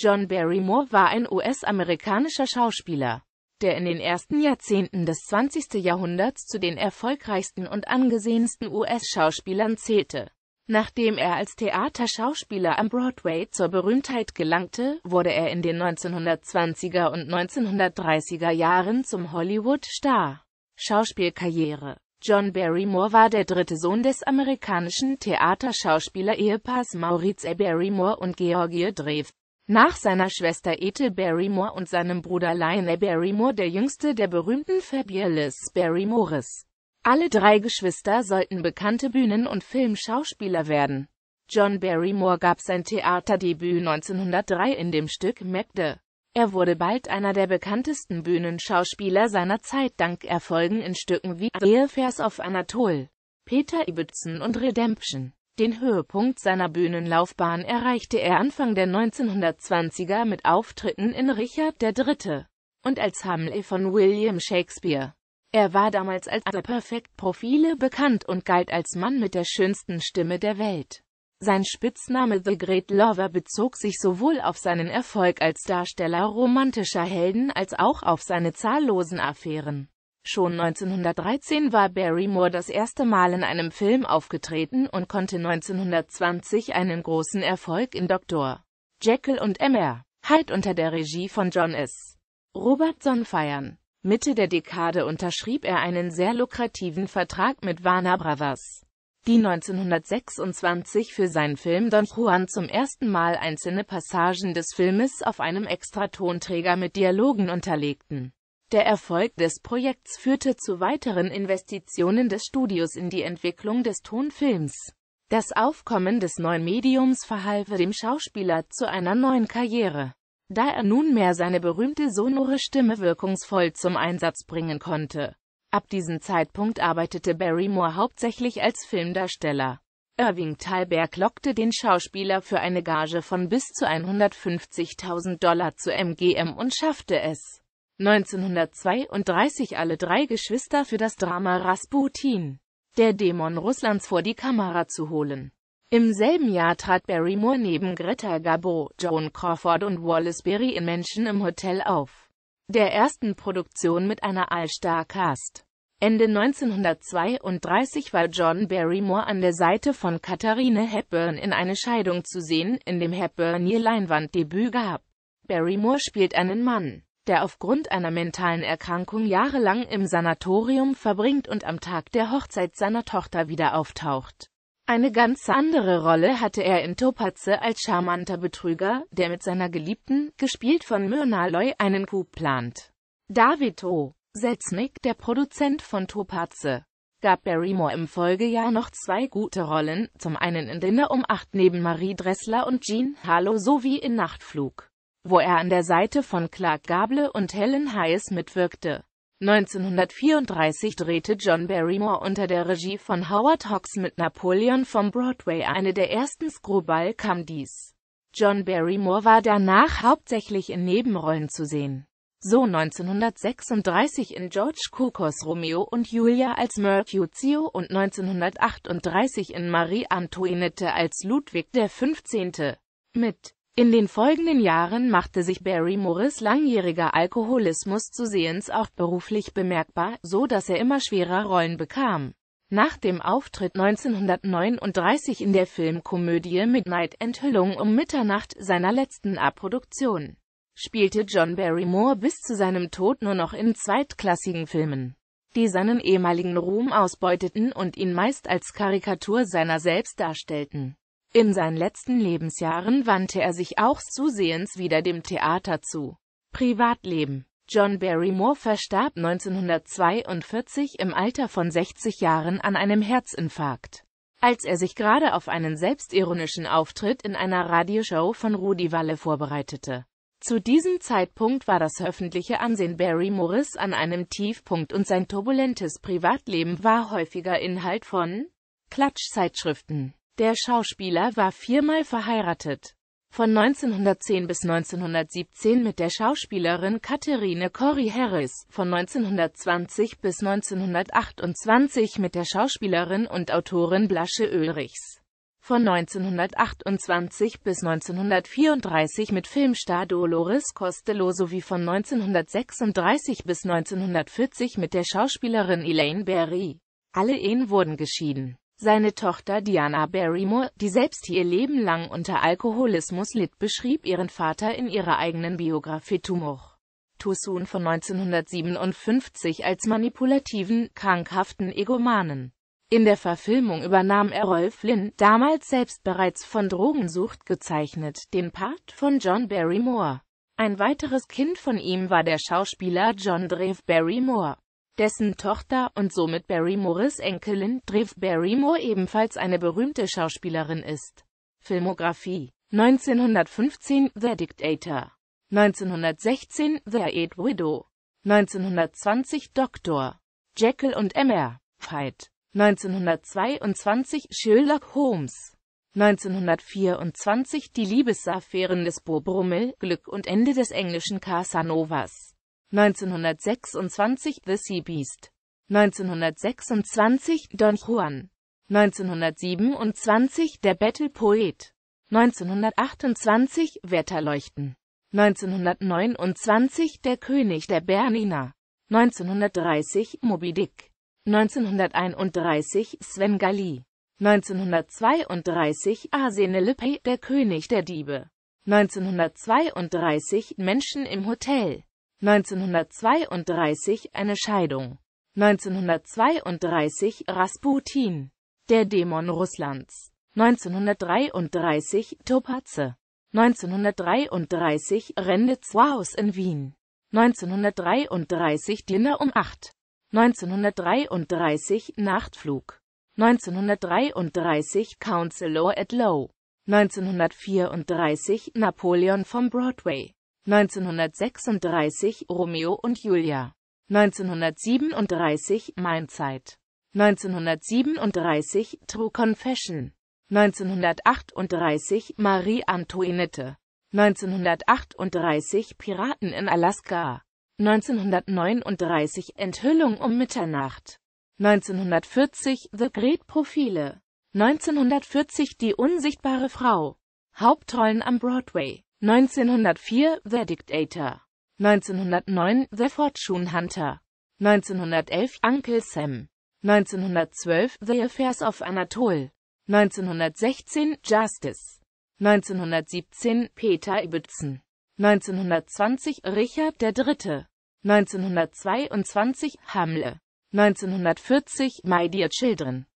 John Barrymore war ein US-amerikanischer Schauspieler, der in den ersten Jahrzehnten des 20. Jahrhunderts zu den erfolgreichsten und angesehensten US-Schauspielern zählte. Nachdem er als Theaterschauspieler am Broadway zur Berühmtheit gelangte, wurde er in den 1920er und 1930er Jahren zum Hollywood-Star. Schauspielkarriere John Barrymore war der dritte Sohn des amerikanischen Theaterschauspieler-Ehepaars Maurice A. Barrymore und Georgie Drew. Nach seiner Schwester Ethel Barrymore und seinem Bruder Lionel Barrymore der jüngste der berühmten Fabulous Barrymores. Alle drei Geschwister sollten bekannte Bühnen- und Filmschauspieler werden. John Barrymore gab sein Theaterdebüt 1903 in dem Stück Macbeth. Er wurde bald einer der bekanntesten Bühnenschauspieler seiner Zeit dank Erfolgen in Stücken wie The Affairs of Anatole, Peter Ibbetson und Redemption. Den Höhepunkt seiner Bühnenlaufbahn erreichte er Anfang der 1920er mit Auftritten in Richard III. und als Hamlet von William Shakespeare. Er war damals als der Perfect Profile bekannt und galt als Mann mit der schönsten Stimme der Welt. Sein Spitzname The Great Lover bezog sich sowohl auf seinen Erfolg als Darsteller romantischer Helden als auch auf seine zahllosen Affären. Schon 1913 war Barrymore das erste Mal in einem Film aufgetreten und konnte 1920 einen großen Erfolg in Dr. Jekyll und Mr. halt unter der Regie von John S. Robertson feiern. Mitte der Dekade unterschrieb er einen sehr lukrativen Vertrag mit Warner Brothers, die 1926 für seinen Film Don Juan zum ersten Mal einzelne Passagen des Filmes auf einem Extratonträger mit Dialogen unterlegten. Der Erfolg des Projekts führte zu weiteren Investitionen des Studios in die Entwicklung des Tonfilms. Das Aufkommen des neuen Mediums verhalf dem Schauspieler zu einer neuen Karriere, da er nunmehr seine berühmte sonore Stimme wirkungsvoll zum Einsatz bringen konnte. Ab diesem Zeitpunkt arbeitete Barrymore hauptsächlich als Filmdarsteller. Irving Thalberg lockte den Schauspieler für eine Gage von bis zu 150.000 Dollar zu MGM und schaffte es, 1932 alle drei Geschwister für das Drama Rasputin, der Dämon Russlands vor die Kamera zu holen. Im selben Jahr trat Barrymore neben Greta Garbo, Joan Crawford und Wallace Berry in Menschen im Hotel auf, der ersten Produktion mit einer All-Star-Cast. Ende 1932 war John Barrymore an der Seite von Katharine Hepburn in eine Scheidung zu sehen, in dem Hepburn ihr Leinwanddebüt gab. Barrymore spielt einen Mann, der aufgrund einer mentalen Erkrankung jahrelang im Sanatorium verbringt und am Tag der Hochzeit seiner Tochter wieder auftaucht. Eine ganz andere Rolle hatte er in Topatze als charmanter Betrüger, der mit seiner Geliebten, gespielt von Myrna Loy, einen Coup plant. David O. Selznick, der Produzent von Topatze, gab Barrymore im Folgejahr noch zwei gute Rollen, zum einen in Dinner um 8 neben Marie Dressler und Jean Harlow sowie in Nachtflug wo er an der Seite von Clark Gable und Helen Hayes mitwirkte. 1934 drehte John Barrymore unter der Regie von Howard Hawks mit Napoleon vom Broadway eine der ersten Screwball-Comedies. John Barrymore war danach hauptsächlich in Nebenrollen zu sehen. So 1936 in George Cukors Romeo und Julia als Mercutio und 1938 in Marie Antoinette als Ludwig XV. mit. In den folgenden Jahren machte sich Barry Morris langjähriger Alkoholismus zu sehens auch beruflich bemerkbar, so dass er immer schwerer Rollen bekam. Nach dem Auftritt 1939 in der Filmkomödie Midnight Enthüllung um Mitternacht seiner letzten A-Produktion spielte John Barrymore bis zu seinem Tod nur noch in zweitklassigen Filmen, die seinen ehemaligen Ruhm ausbeuteten und ihn meist als Karikatur seiner selbst darstellten. In seinen letzten Lebensjahren wandte er sich auch zusehends wieder dem Theater zu. Privatleben John Barrymore verstarb 1942 im Alter von 60 Jahren an einem Herzinfarkt. Als er sich gerade auf einen selbstironischen Auftritt in einer Radioshow von Rudi Walle vorbereitete. Zu diesem Zeitpunkt war das öffentliche Ansehen Barry Morris an einem Tiefpunkt und sein turbulentes Privatleben war häufiger Inhalt von Klatschzeitschriften. Der Schauspieler war viermal verheiratet. Von 1910 bis 1917 mit der Schauspielerin Katharine Corey Harris, von 1920 bis 1928 mit der Schauspielerin und Autorin Blasche Ulrichs, von 1928 bis 1934 mit Filmstar Dolores Costello sowie von 1936 bis 1940 mit der Schauspielerin Elaine Berry. Alle Ehen wurden geschieden. Seine Tochter Diana Barrymore, die selbst ihr Leben lang unter Alkoholismus litt, beschrieb ihren Vater in ihrer eigenen Biografie Tumuch. Tussun von 1957 als manipulativen, krankhaften Egomanen. In der Verfilmung übernahm er Rolf Lynn, damals selbst bereits von Drogensucht gezeichnet, den Part von John Barrymore. Ein weiteres Kind von ihm war der Schauspieler John Drave Barrymore dessen Tochter und somit Barrymores Enkelin, Drew Barrymore ebenfalls eine berühmte Schauspielerin ist. Filmografie 1915 The Dictator 1916 The Eight Widow 1920 Dr. Jekyll und Emmer Fight 1922 Sherlock Holmes 1924 Die Liebesaffären des Bob Rummel, Glück und Ende des englischen Casanovas 1926 The Sea Beast, 1926 Don Juan, 1927 Der Battle Poet, 1928 Wetterleuchten, 1929 Der König der Bernina, 1930 Moby Dick, 1931 Sven Galli, 1932 Arsene Lupin, der König der Diebe. 1932 Menschen im Hotel. 1932 eine Scheidung. 1932 Rasputin, der Dämon Russlands. 1933 Topaze. 1933 Rende Zwaus in Wien. 1933 Dinner um 8. 1933 Nachtflug. 1933 Counselor at Low. 1934 Napoleon vom Broadway. 1936 Romeo und Julia. 1937 Mainzeit. 1937 True Confession. 1938 Marie Antoinette. 1938 Piraten in Alaska. 1939 Enthüllung um Mitternacht. 1940 The Great Profile. 1940 Die unsichtbare Frau. Hauptrollen am Broadway. 1904 The Dictator, 1909 The Fortune Hunter, 1911 Uncle Sam, 1912 The Affairs of Anatole, 1916 Justice, 1917 Peter Ibbetson, 1920 Richard III., 1922 Hamle, 1940 My Dear Children.